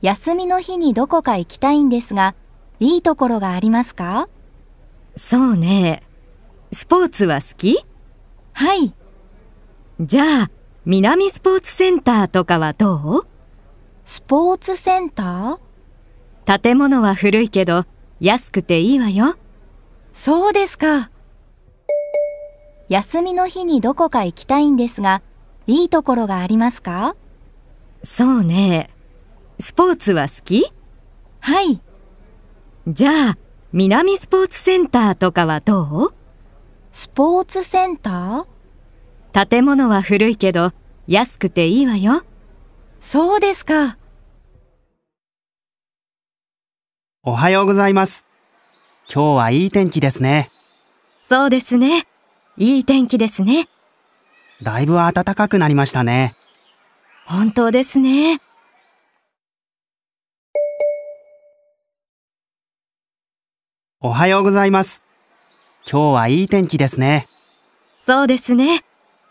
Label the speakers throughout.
Speaker 1: 休みの日にどこか行きたいんですが、いいところが
Speaker 2: ありますかそうね。スポーツは好きはい。じゃあ、南スポーツセンターとかはどうスポーツセンター建物は古いけど、安くていいわよ。そうですか。休みの
Speaker 1: 日にどこか行きたいんですが、いいところがありますかそう
Speaker 2: ね。スポーツは好きはい。じゃあ、南スポーツセンターとかはどうスポーツセンター建物は古いけど、安くていいわよ。そうですか。
Speaker 3: おはようございます。今日はいい天気ですね。そうですね。いい天気ですね。だいぶ暖かくなりましたね。本当ですね。おはようございます。今日はいい天気ですね。そうですね。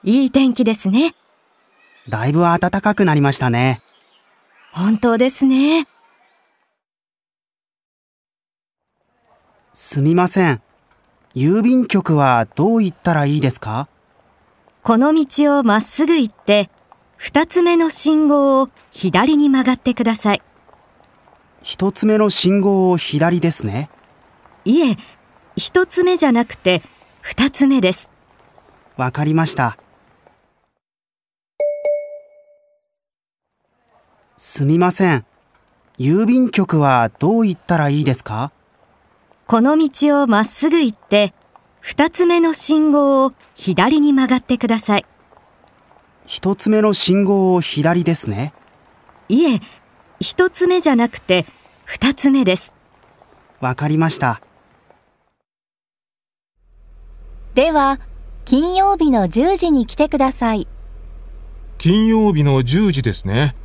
Speaker 3: いい天気ですね。だいぶ暖かくなりましたね。本当ですね。すみません。郵便局はどう行ったらいいですかこの道をまっすぐ行って、二つ目の信号を
Speaker 2: 左に曲がってください。
Speaker 3: 一つ目の信号を左ですね。いえ、一つ目じゃなくて二つ目です。わかりました。すみません。郵便局はどう行ったらいいですか
Speaker 2: この道をまっすぐ行って、二つ目の信号を左に
Speaker 3: 曲がってください。一つ目の信号を左ですね。いえ、一つ目じゃなくて二つ目です。わかりまし
Speaker 4: た。
Speaker 2: では、金曜日
Speaker 1: の10時に来てください。
Speaker 4: 金曜日の10時ですね。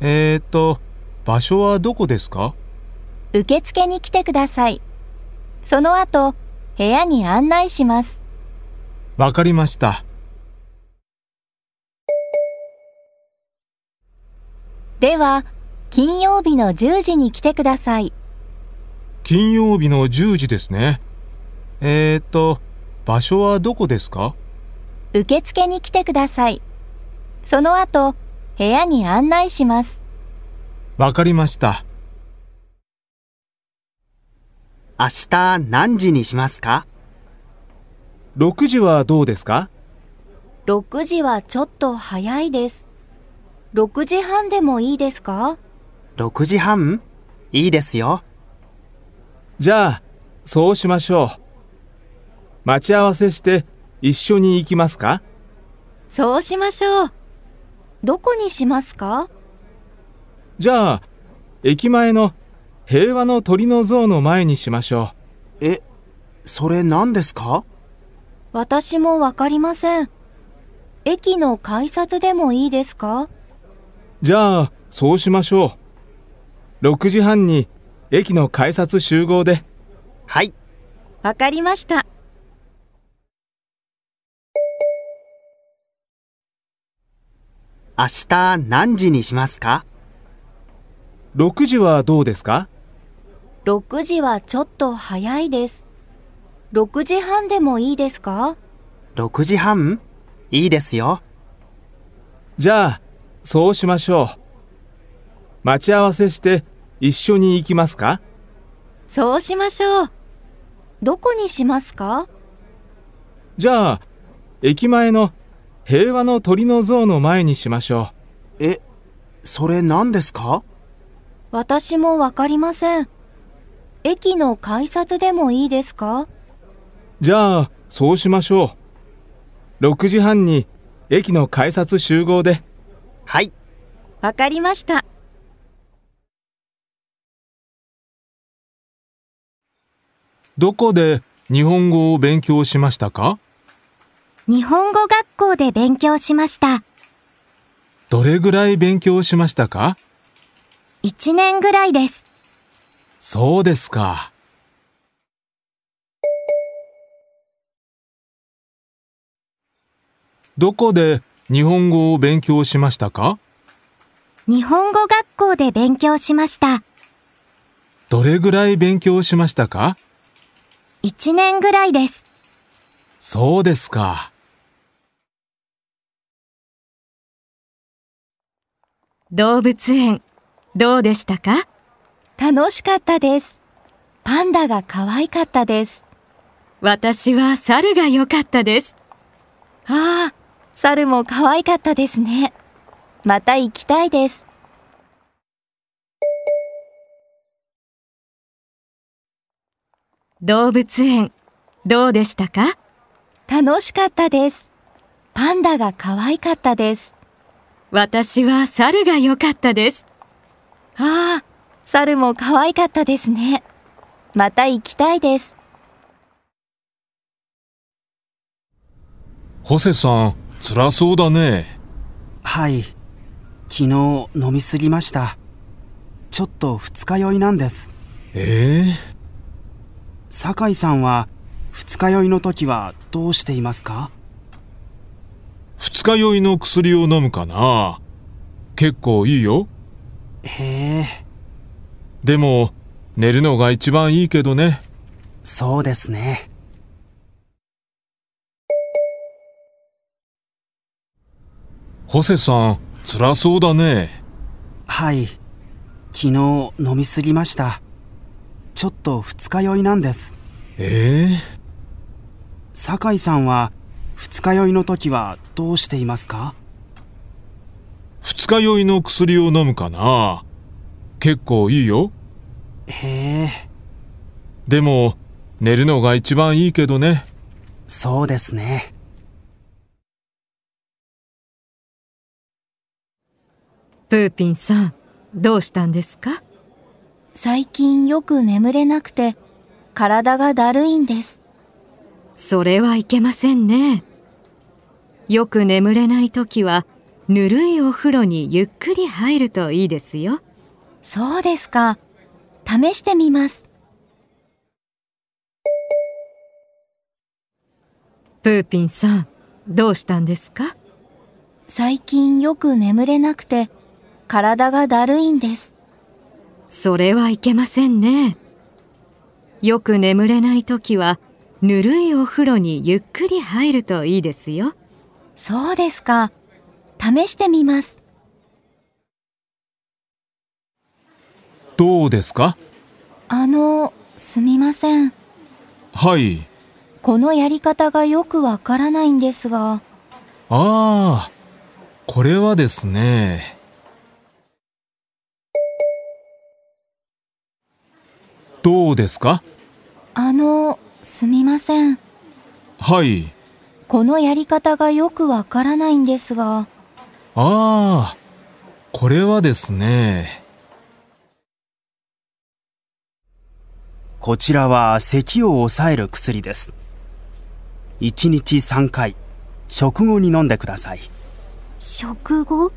Speaker 4: えー、っと、場所はどこですか
Speaker 1: 受付に来てください。その後、部屋に案内します。
Speaker 4: わかりました。
Speaker 1: では、金曜日の10時に来てください。
Speaker 4: 金曜日の10時ですね。えー、っと、場所はどこですか
Speaker 1: 受付に来てください。その後、部屋に案内しま
Speaker 3: す。
Speaker 4: わかりました。
Speaker 3: 明日何時にしますか ?6 時はどうですか
Speaker 1: ?6 時はちょっと早いです。6時半でもいいですか
Speaker 4: ?6 時半いいですよ。じゃあ、そうしましょう。待ち合わせして一緒に行きますか
Speaker 1: そうしましょうどこにしますか
Speaker 4: じゃあ駅前の平和の鳥の像の前にしましょうえそれ何ですか
Speaker 1: 私もわかりません駅の改札でもいいですか
Speaker 4: じゃあそうしましょう6時半に駅の改札集合ではいわかりました
Speaker 3: 明日何時にしますか ?6 時はどうですか
Speaker 1: ?6 時はちょっと早いです。6時半でもいいですか
Speaker 3: ?6 時半
Speaker 4: いいですよ。じゃあ、そうしましょう。待ち合わせして一緒に行きますか
Speaker 1: そうしましょう。どこにしますか
Speaker 4: じゃあ、駅前の平和の鳥の像の前にしましょうえそれ何ですか
Speaker 1: 私もわかりません駅の改札でもいいですか
Speaker 4: じゃあそうしましょう6時半に駅の改札集合ではい
Speaker 1: わかりまし
Speaker 2: た
Speaker 4: どこで日本語を勉強しましたか
Speaker 2: 日本語学校で勉強しました。
Speaker 4: どれぐらい勉強しましたか
Speaker 2: ?1 年ぐらいです。
Speaker 4: そうですか。どこで日本語を勉強しましたか
Speaker 2: 日本語学校で勉強しました。
Speaker 4: どれぐらい勉強しましたか
Speaker 2: ?1 年ぐらいです。
Speaker 4: そうですか。
Speaker 2: 動物園どうでしたか楽しかったですパンダが可愛かったです私は猿が良かったですああ猿も可愛かったですねまた行きたいです動物園どうでしたか楽しかったですパンダが可愛かったです私は猿が良かったです。ああ、猿も可愛かったですね。また行
Speaker 3: きたいです。
Speaker 4: ホセさん、辛そうだね。
Speaker 3: はい。昨日飲みすぎました。ちょっと二日酔いなんです。ええー、酒井さんは二日酔いの時はどうしていますか
Speaker 4: 二日酔いの薬を飲むかな結構いいよへえでも寝るのが一番いいけどね
Speaker 3: そうですね
Speaker 4: ホセさん辛そうだね
Speaker 3: はい昨日飲みすぎましたちょっと二日酔いなんです
Speaker 4: ええー、
Speaker 3: 酒井さんは二日酔いの時はどうしていますか
Speaker 4: 二日酔いの薬を飲むかな結構いいよへえでも寝るのが一番いいけどね
Speaker 3: そうですねプーピンさ
Speaker 2: んどうしたんですか最近よく眠れなくて体がだるいんですそれはいけませんねよく眠れない時はぬるいお風呂にゆっくり入るといいですよそうですか試してみますプーピンさんどうしたんですか最近よく眠れなくて体がだるいんですそれはいけませんねよく眠れない時はぬるいお風呂にゆっくり入るといいですよ。そうですか。試してみます。
Speaker 4: どうですか
Speaker 1: あの、すみません。はい。このやり方がよくわからないんですが。あ
Speaker 4: あ、これはですね。どうですか
Speaker 1: あの、すみません。はい。このやり方がよくわからないんですが。あ
Speaker 4: あ、これはですね。こちら
Speaker 3: は咳を抑える薬です。1日3回、食後に飲んでください。食後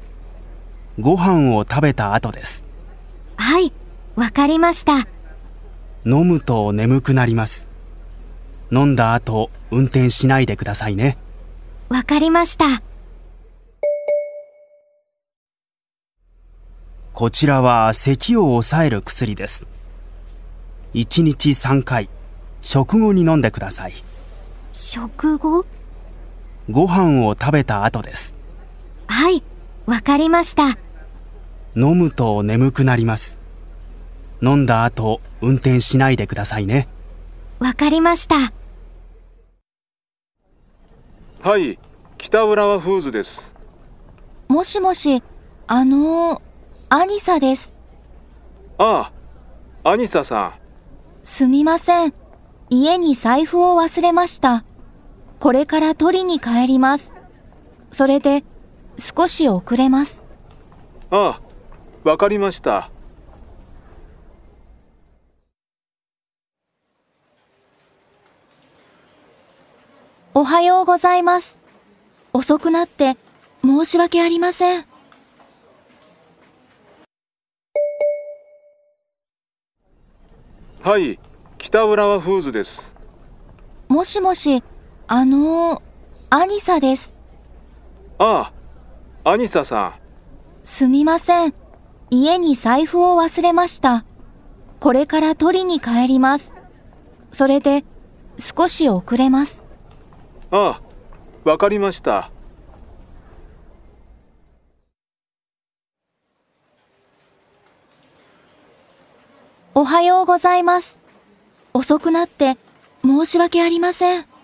Speaker 3: ご飯を食べた後です。はい、わかりました。飲むと眠くなります。飲んだ後運転しないでくださいねわ
Speaker 1: かりました
Speaker 3: こちらは咳を抑える薬です1日3回食後に飲んでください食後ご飯を食べた後ですはいわかりました飲むと眠くなります飲んだ後運転しないでくださいね
Speaker 2: わかりました
Speaker 4: はい北浦和フーズです
Speaker 1: もしもしあのー、アニサです
Speaker 4: ああアニサさん
Speaker 1: すみません家に財布を忘れましたこれから取りに帰りますそれで少し遅れます
Speaker 4: ああわかりました
Speaker 1: おはようございます。遅くなって申し訳ありません。
Speaker 4: はい、北浦和フーズです。
Speaker 1: もしもし、あのー、アニサです。
Speaker 4: ああ、アニサさん。
Speaker 1: すみません。家に財布を忘れました。これから取りに帰ります。それで、少し遅れます。
Speaker 4: ああ、わかりました。
Speaker 1: おはようございます。遅く
Speaker 3: なって申し訳ありません。